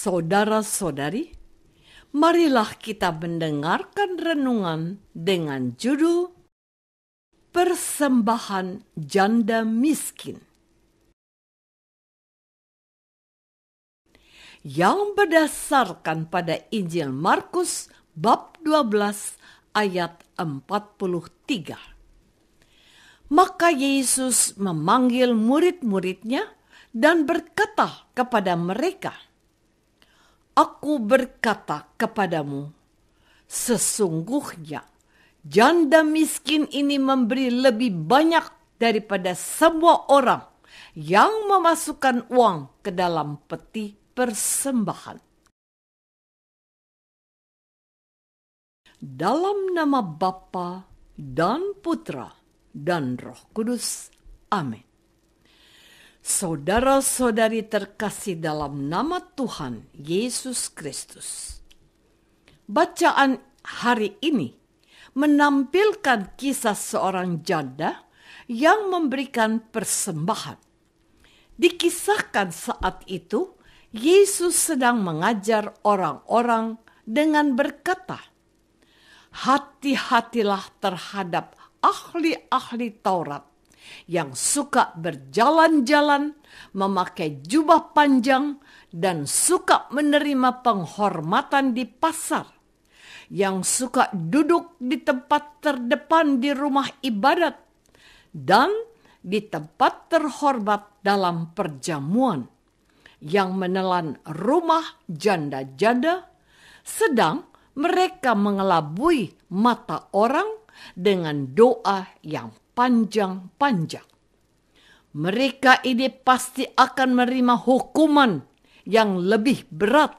Saudara-saudari, marilah kita mendengarkan renungan dengan judul Persembahan Janda Miskin. Yang berdasarkan pada Injil Markus bab 12 ayat 43. Maka Yesus memanggil murid-muridnya dan berkata kepada mereka, Aku berkata kepadamu, sesungguhnya janda miskin ini memberi lebih banyak daripada semua orang yang memasukkan uang ke dalam peti persembahan. Dalam nama Bapa dan Putra dan Roh Kudus. Amin. Saudara-saudari terkasih dalam nama Tuhan Yesus Kristus. Bacaan hari ini menampilkan kisah seorang janda yang memberikan persembahan. Dikisahkan saat itu Yesus sedang mengajar orang-orang dengan berkata, "Hati-hatilah terhadap ahli-ahli Taurat yang suka berjalan-jalan, memakai jubah panjang, dan suka menerima penghormatan di pasar, yang suka duduk di tempat terdepan di rumah ibadat, dan di tempat terhormat dalam perjamuan, yang menelan rumah janda-janda, sedang mereka mengelabui mata orang dengan doa yang panjang-panjang. Mereka ini pasti akan menerima hukuman yang lebih berat.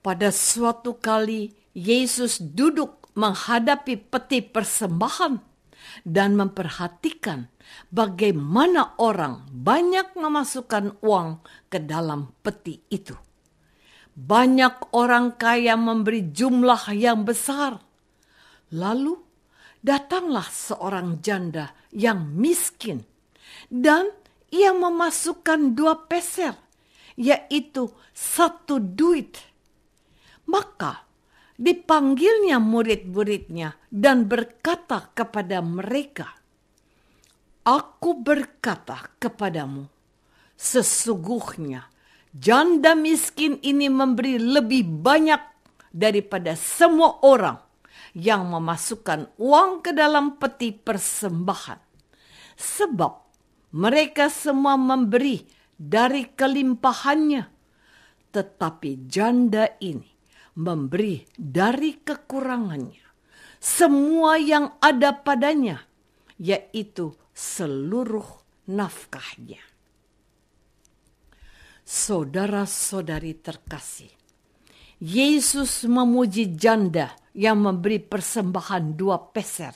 Pada suatu kali, Yesus duduk menghadapi peti persembahan dan memperhatikan bagaimana orang banyak memasukkan uang ke dalam peti itu. Banyak orang kaya memberi jumlah yang besar Lalu datanglah seorang janda yang miskin dan ia memasukkan dua peser, yaitu satu duit. Maka dipanggilnya murid-muridnya dan berkata kepada mereka, Aku berkata kepadamu, sesungguhnya janda miskin ini memberi lebih banyak daripada semua orang yang memasukkan uang ke dalam peti persembahan. Sebab mereka semua memberi dari kelimpahannya, tetapi janda ini memberi dari kekurangannya semua yang ada padanya, yaitu seluruh nafkahnya. Saudara-saudari terkasih, Yesus memuji janda yang memberi persembahan dua peser.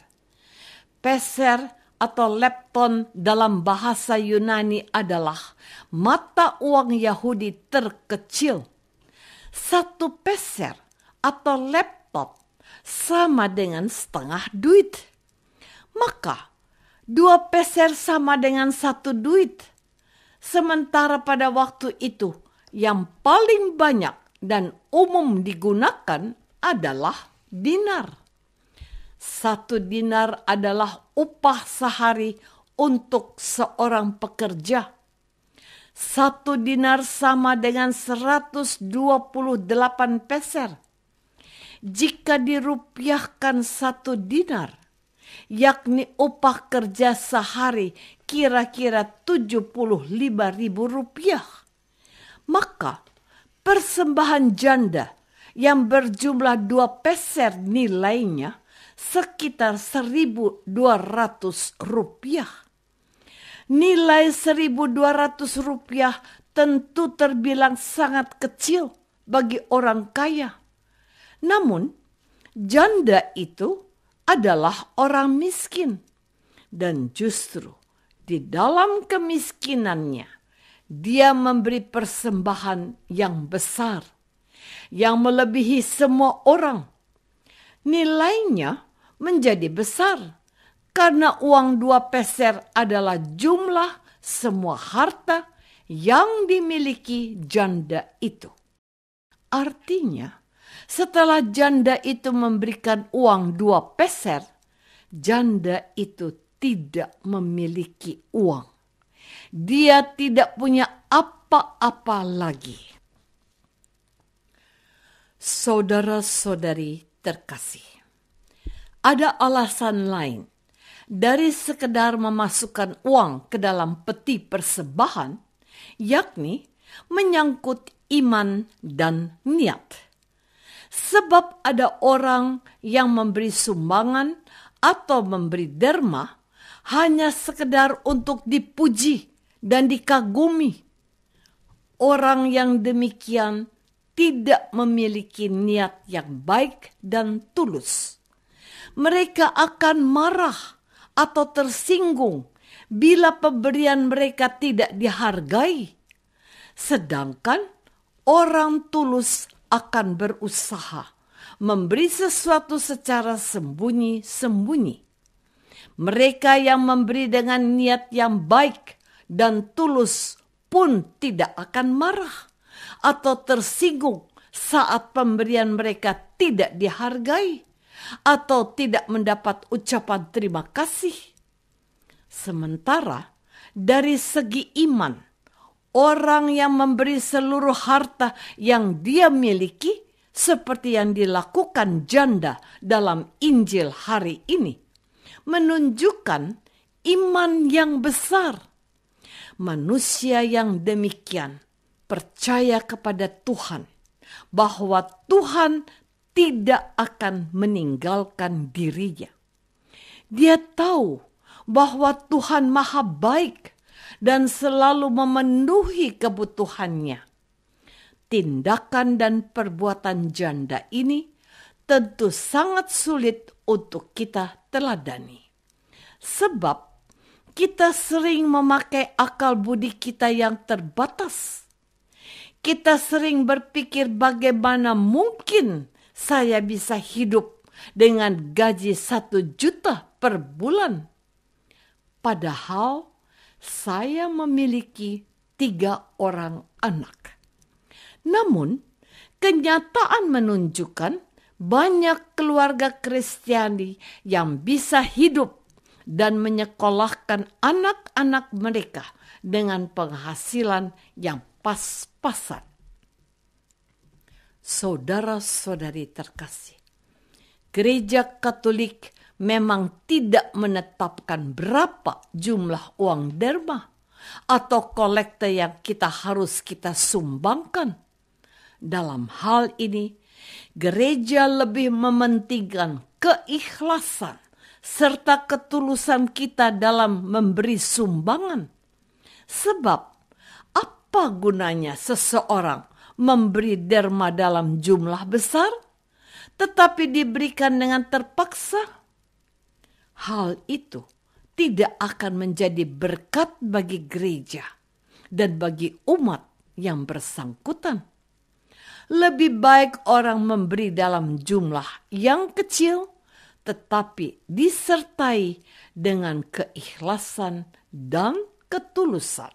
Peser atau lepton dalam bahasa Yunani adalah mata uang Yahudi terkecil. Satu peser atau laptop sama dengan setengah duit. Maka dua peser sama dengan satu duit. Sementara pada waktu itu yang paling banyak dan umum digunakan adalah dinar. Satu dinar adalah upah sehari untuk seorang pekerja. Satu dinar sama dengan 128 peser. Jika dirupiahkan satu dinar, yakni upah kerja sehari kira-kira 75 ribu rupiah, maka persembahan janda yang berjumlah dua peser nilainya sekitar 1.200 rupiah. Nilai 1.200 rupiah tentu terbilang sangat kecil bagi orang kaya. Namun, janda itu adalah orang miskin. Dan justru di dalam kemiskinannya, dia memberi persembahan yang besar, yang melebihi semua orang. Nilainya menjadi besar karena uang dua peser adalah jumlah semua harta yang dimiliki janda itu. Artinya, setelah janda itu memberikan uang dua peser, janda itu tidak memiliki uang. Dia tidak punya apa-apa lagi. Saudara-saudari terkasih, ada alasan lain dari sekedar memasukkan uang ke dalam peti persembahan, yakni menyangkut iman dan niat. Sebab ada orang yang memberi sumbangan atau memberi derma hanya sekedar untuk dipuji dan dikagumi. Orang yang demikian tidak memiliki niat yang baik dan tulus. Mereka akan marah atau tersinggung bila pemberian mereka tidak dihargai. Sedangkan orang tulus akan berusaha memberi sesuatu secara sembunyi-sembunyi. Mereka yang memberi dengan niat yang baik dan tulus pun tidak akan marah atau tersinggung saat pemberian mereka tidak dihargai atau tidak mendapat ucapan terima kasih. Sementara dari segi iman, orang yang memberi seluruh harta yang dia miliki seperti yang dilakukan janda dalam Injil hari ini menunjukkan iman yang besar. Manusia yang demikian percaya kepada Tuhan bahwa Tuhan tidak akan meninggalkan dirinya. Dia tahu bahwa Tuhan Maha Baik dan selalu memenuhi kebutuhannya. Tindakan dan perbuatan janda ini tentu sangat sulit untuk kita teladani. Sebab kita sering memakai akal budi kita yang terbatas. Kita sering berpikir bagaimana mungkin saya bisa hidup dengan gaji satu juta per bulan. Padahal saya memiliki tiga orang anak. Namun, kenyataan menunjukkan banyak keluarga Kristiani yang bisa hidup dan menyekolahkan anak-anak mereka dengan penghasilan yang pas-pasan. Saudara-saudari terkasih, gereja Katolik memang tidak menetapkan berapa jumlah uang derma atau kolekte yang kita harus kita sumbangkan. Dalam hal ini, Gereja lebih mementingkan keikhlasan serta ketulusan kita dalam memberi sumbangan. Sebab apa gunanya seseorang memberi derma dalam jumlah besar tetapi diberikan dengan terpaksa? Hal itu tidak akan menjadi berkat bagi gereja dan bagi umat yang bersangkutan lebih baik orang memberi dalam jumlah yang kecil, tetapi disertai dengan keikhlasan dan ketulusan.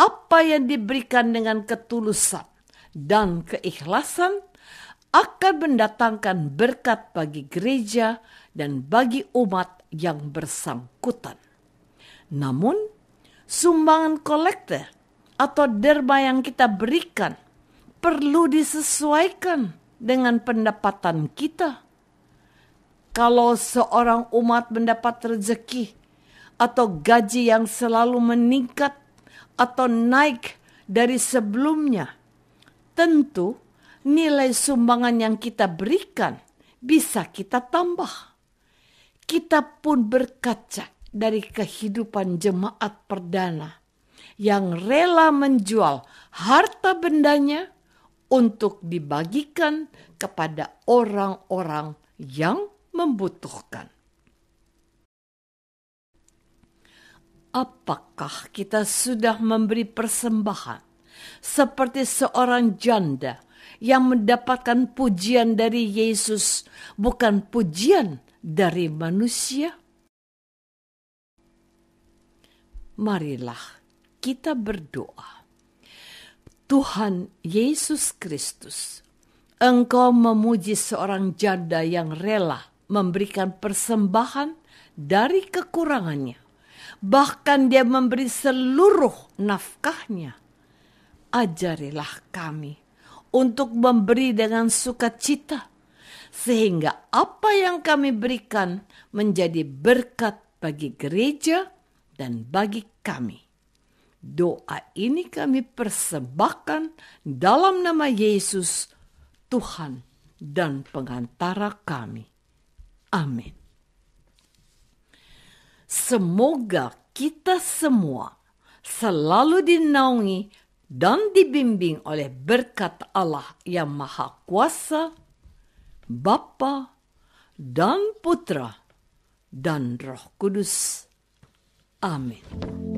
Apa yang diberikan dengan ketulusan dan keikhlasan akan mendatangkan berkat bagi gereja dan bagi umat yang bersangkutan. Namun, sumbangan kolektor atau derma yang kita berikan – perlu disesuaikan dengan pendapatan kita. Kalau seorang umat mendapat rezeki atau gaji yang selalu meningkat atau naik dari sebelumnya, tentu nilai sumbangan yang kita berikan bisa kita tambah. Kita pun berkaca dari kehidupan jemaat perdana yang rela menjual harta bendanya untuk dibagikan kepada orang-orang yang membutuhkan. Apakah kita sudah memberi persembahan seperti seorang janda yang mendapatkan pujian dari Yesus, bukan pujian dari manusia? Marilah kita berdoa. Tuhan Yesus Kristus, Engkau memuji seorang janda yang rela memberikan persembahan dari kekurangannya. Bahkan dia memberi seluruh nafkahnya. Ajarilah kami untuk memberi dengan sukacita, sehingga apa yang kami berikan menjadi berkat bagi gereja dan bagi kami. Doa ini kami persembahkan dalam nama Yesus, Tuhan dan pengantara kami. Amin. Semoga kita semua selalu dinaungi dan dibimbing oleh berkat Allah yang Maha Kuasa, Bapa dan Putra dan Roh Kudus. Amin.